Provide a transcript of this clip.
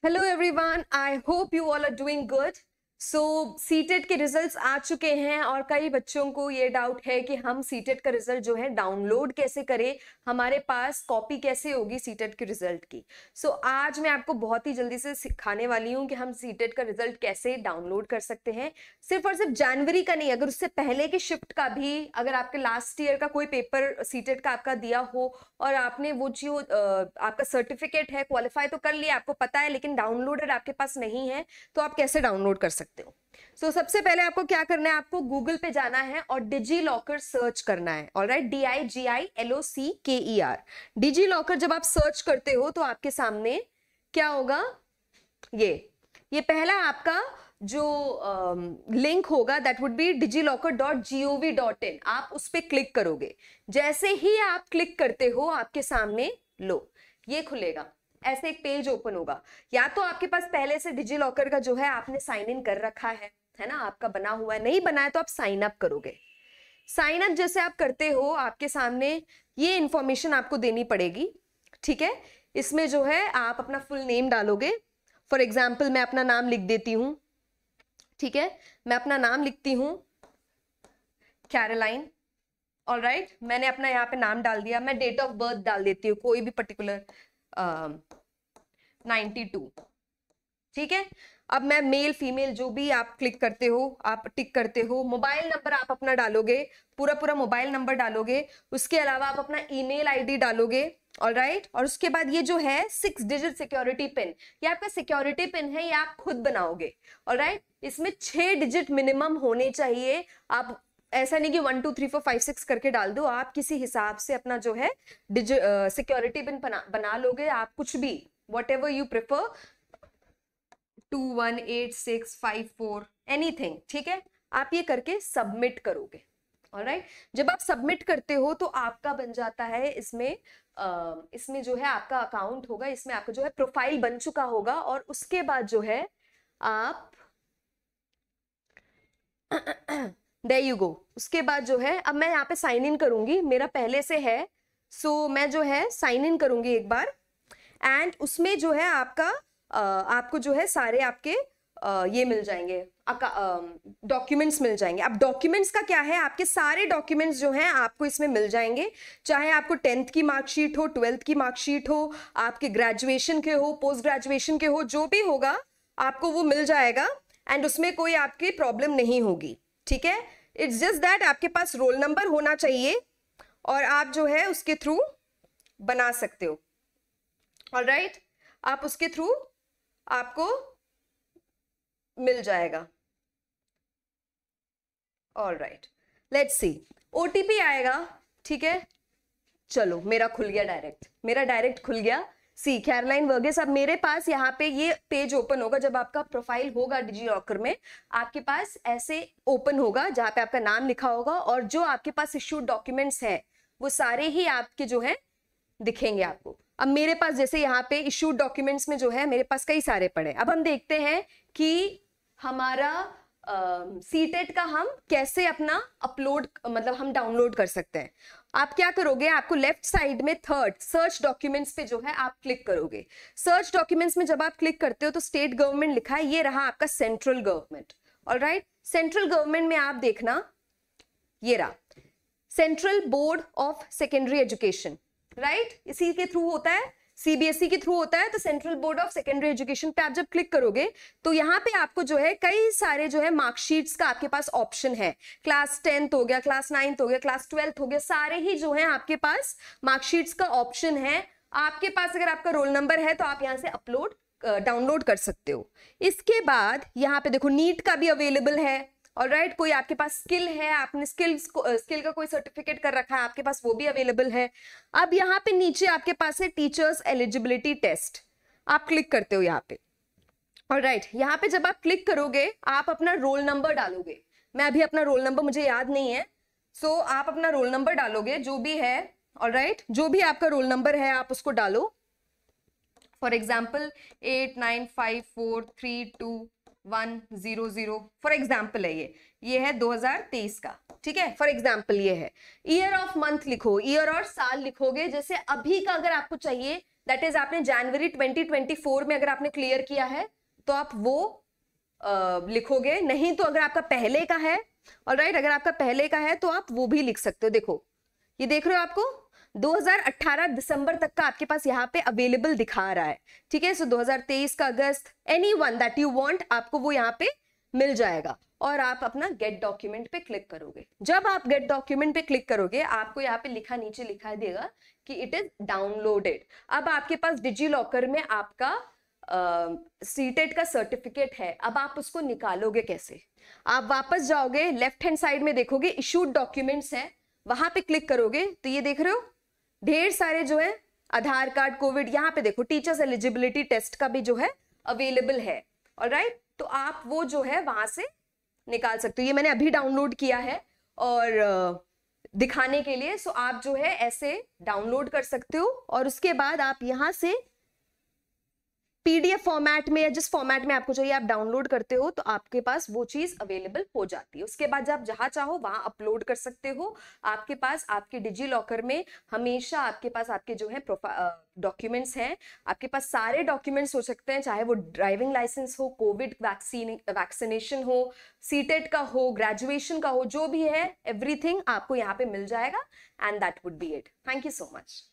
Hello everyone, I hope you all are doing good. So CTET के results आ चुके हैं और कई बच्चों को ये डाउट है कि हम सीटेट का रिजल्ट जो है डाउनलोड कैसे करें हमारे पास कॉपी कैसे होगी सीटेट के रिजल्ट की सो so, आज मैं आपको बहुत ही जल्दी से सिखाने वाली हूँ कि हम सीटेट का रिजल्ट कैसे डाउनलोड कर सकते हैं सिर्फ और सिर्फ जनवरी का नहीं अगर उससे पहले के शिफ्ट का भी अगर आपके लास्ट ईयर का कोई पेपर सीटेट का आपका दिया हो और आपने वो जो आपका सर्टिफिकेट है क्वालिफाई तो कर लिया आपको पता है लेकिन डाउनलोडर आपके पास नहीं है तो आप कैसे डाउनलोड कर सकते सकते हो सो so, सबसे पहले आपको क्या करना है आपको गूगल पे जाना है और डिजी लॉकर सर्च करना है और right D I G I L O C K E are digi locker जब आप सर्च करते हो तो आपके सामने क्या होगा ये ये पहला आपका जो लिंक uh, होगा that would be DigiLocker dot G O V dot in आप उस पर क्लिक करोगे जैसे ही आप क्लिक करते हो आपके सामने लो ये खुलेगा ऐसे एक पेज ओपन होगा या तो आपके पास पहले से डिजी लॉकर का जो है आपने साइन इन कर रखा है है ना आपका बना हुआ है नहीं बनाया तो आप साइन अप करोगे साइन अप जैसे आप करते हो आपके सामने ये इंफॉर्मेशन आपको देनी पड़ेगी ठीक है इसमें जो है आप अपना फुल नेम डालोगे फॉर एग्जाम्पल मैं अपना नाम लिख देती हूँ ठीक है मैं अपना नाम लिखती हूँ कैरलाइन ऑल राइट मैंने अपना यहाँ पे नाम डाल दिया मैं डेट ऑफ बर्थ डाल देती हूँ कोई भी पर्टिकुलर नाइन्टी um, टू ठीक है अब मैं मेल फीमेल जो भी आप क्लिक करते हो आप टिक करते हो मोबाइल नंबर आप अपना डालोगे पूरा पूरा मोबाइल नंबर डालोगे उसके अलावा आप अपना ईमेल आईडी डालोगे ऑल राइट right? और उसके बाद ये जो है सिक्स डिजिट सिक्योरिटी पिन ये आपका सिक्योरिटी पिन है ये आप खुद बनाओगे ऑल राइट right? इसमें छह डिजिट मिनिमम होने चाहिए आप ऐसा नहीं कि one two three four five six करके डाल दो आप किसी हिसाब से अपना जो है डिज सिक्योरिटी बिन बना बना लोगे आप कुछ भी whatever you prefer to one eight six five four anything ठीक है आप ये करके सबमिट करोगे और राइट right? जब आप सबमिट करते हो तो आपका बन जाता है इसमें आ, इसमें जो है आपका अकाउंट होगा इसमें आपका जो है प्रोफाइल बन चुका होगा और उसके बाद जो है आप दे यू गो उसके बाद जो है अब मैं यहाँ पे साइन इन करूंगी मेरा पहले से है सो so, मैं जो है साइन इन करूंगी एक बार एंड उसमें जो है आपका आपको जो है सारे आपके ये मिल जाएंगे डॉक्यूमेंट्स मिल जाएंगे अब डॉक्यूमेंट्स का क्या है आपके सारे डॉक्यूमेंट्स जो हैं आपको इसमें मिल जाएंगे चाहे आपको टेंथ की मार्कशीट हो ट्वेल्थ की मार्कशीट हो आपके ग्रेजुएशन के हो पोस्ट ग्रेजुएशन के हो जो भी होगा आपको वो मिल जाएगा एंड उसमें कोई आपकी प्रॉब्लम नहीं होगी ठीक है इट्स जस्ट दैट आपके पास रोल नंबर होना चाहिए और आप जो है उसके थ्रू बना सकते हो और राइट right? आप उसके थ्रू आपको मिल जाएगा all right let see O आएगा ठीक है चलो मेरा खुल गया डायरेक्ट मेरा डायरेक्ट खुल गया सी कैरलाइन वर्गेस अब मेरे पास यहाँ पे ये पेज ओपन होगा जब आपका प्रोफाइल होगा डिजी लॉकर में आपके पास ऐसे ओपन होगा जहाँ पे आपका नाम लिखा होगा और जो आपके पास इश्यूड डॉक्यूमेंट्स हैं वो सारे ही आपके जो है दिखेंगे आपको अब मेरे पास जैसे यहाँ पे इश्यूड डॉक्यूमेंट्स में जो है मेरे पास कई सारे पड़े अब हम देखते हैं कि हमारा सी uh, टेट का हम कैसे अपना अपलोड मतलब हम डाउनलोड कर सकते हैं आप क्या करोगे आपको लेफ्ट साइड में थर्ड सर्च डॉक्यूमेंट्स पे जो है आप क्लिक करोगे सर्च डॉक्यूमेंट्स में जब आप क्लिक करते हो तो स्टेट गवर्नमेंट लिखा है ये रहा आपका सेंट्रल गवर्नमेंट और राइट सेंट्रल गवर्नमेंट में आप देखना ये रहा central board of secondary education right इसी के थ्रू होता है सीबीएसई e के थ्रू होता है तो central board of secondary education पे आप जब क्लिक करोगे तो यहाँ पे आपको जो है कई सारे जो है मार्कशीट्स का आपके पास ऑप्शन है क्लास टेंथ हो गया क्लास नाइन्थ हो गया क्लास ट्वेल्थ हो गया सारे ही जो है आपके पास मार्कशीट्स का ऑप्शन है आपके पास अगर आपका रोल नंबर है तो आप यहाँ से अपलोड डाउनलोड कर सकते हो इसके बाद यहाँ पे देखो नीट का भी अवेलेबल है और राइट कोई आपके पास स्किल है आपने स्किल स्किल का कोई सर्टिफिकेट कर रखा है आपके पास वो भी अवेलेबल है अब यहाँ पे नीचे आपके पास है टीचर्स एलिजिबिलिटी टेस्ट आप क्लिक करते हो यहाँ पे और राइट यहाँ पे जब आप क्लिक करोगे आप अपना रोल नंबर डालोगे मैं अभी अपना रोल नंबर मुझे याद नहीं है सो so, आप अपना रोल नंबर डालोगे जो भी है और राइट जो भी आपका रोल नंबर है आप उसको डालो for example eight nine five four three two one zero zero for example है ये ये है दो हजार तेईस का ठीक है फॉर एग्जाम्पल ये है ईयर ऑफ मंथ लिखो ईयर और साल लिखोगे जैसे अभी का अगर आपको चाहिए दैट इज आपने जनवरी ट्वेंटी ट्वेंटी फोर में अगर आपने क्लियर किया है तो आप वो आ, लिखोगे नहीं तो अगर आपका पहले का है और राइट अगर आपका पहले का है तो आप वो भी लिख सकते हो देखो ये देख रहे हो आपको 2018 दिसंबर तक का आपके पास यहाँ पे अवेलेबल दिखा रहा है ठीक है सो 2023 का अगस्त any one that you want आपको वो यहाँ पे मिल जाएगा और आप अपना गेट डॉक्यूमेंट पे क्लिक करोगे जब आप गेट डॉक्यूमेंट पे क्लिक करोगे आपको यहाँ पे लिखा नीचे लिखा देगा कि इट इज डाउनलोडेड अब आपके पास डिजी लॉकर में आपका सीटेड uh, e का सर्टिफिकेट है अब आप उसको निकालोगे कैसे आप वापस जाओगे लेफ्ट हैंड साइड में देखोगे इशूड डॉक्यूमेंट्स है वहां पे क्लिक करोगे तो ये देख रहे हो ढेर सारे जो है आधार कार्ड कोविड यहाँ पे देखो टीचर्स एलिजिबिलिटी टेस्ट का भी जो है अवेलेबल है और राइट तो आप वो जो है वहां से निकाल सकते हो ये मैंने अभी डाउनलोड किया है और दिखाने के लिए सो आप जो है ऐसे डाउनलोड कर सकते हो और उसके बाद आप यहाँ से पीडीएफ फॉर्मेट में या जिस फॉर्मेट में आपको चाहिए आप डाउनलोड करते हो तो आपके पास वो चीज अवेलेबल हो जाती है उसके बाद जब जहां चाहो वहां अपलोड कर सकते हो आपके पास आपके डिजी लॉकर में हमेशा आपके पास आपके जो है डॉक्यूमेंट्स हैं आपके पास सारे डॉक्यूमेंट्स हो सकते हैं चाहे वो ड्राइविंग लाइसेंस हो कोविड वैक्सीन वैक्सीनेशन हो सीटेट का हो ग्रेजुएशन का हो जो भी है एवरीथिंग आपको यहाँ पे मिल जाएगा and that would be it thank you so much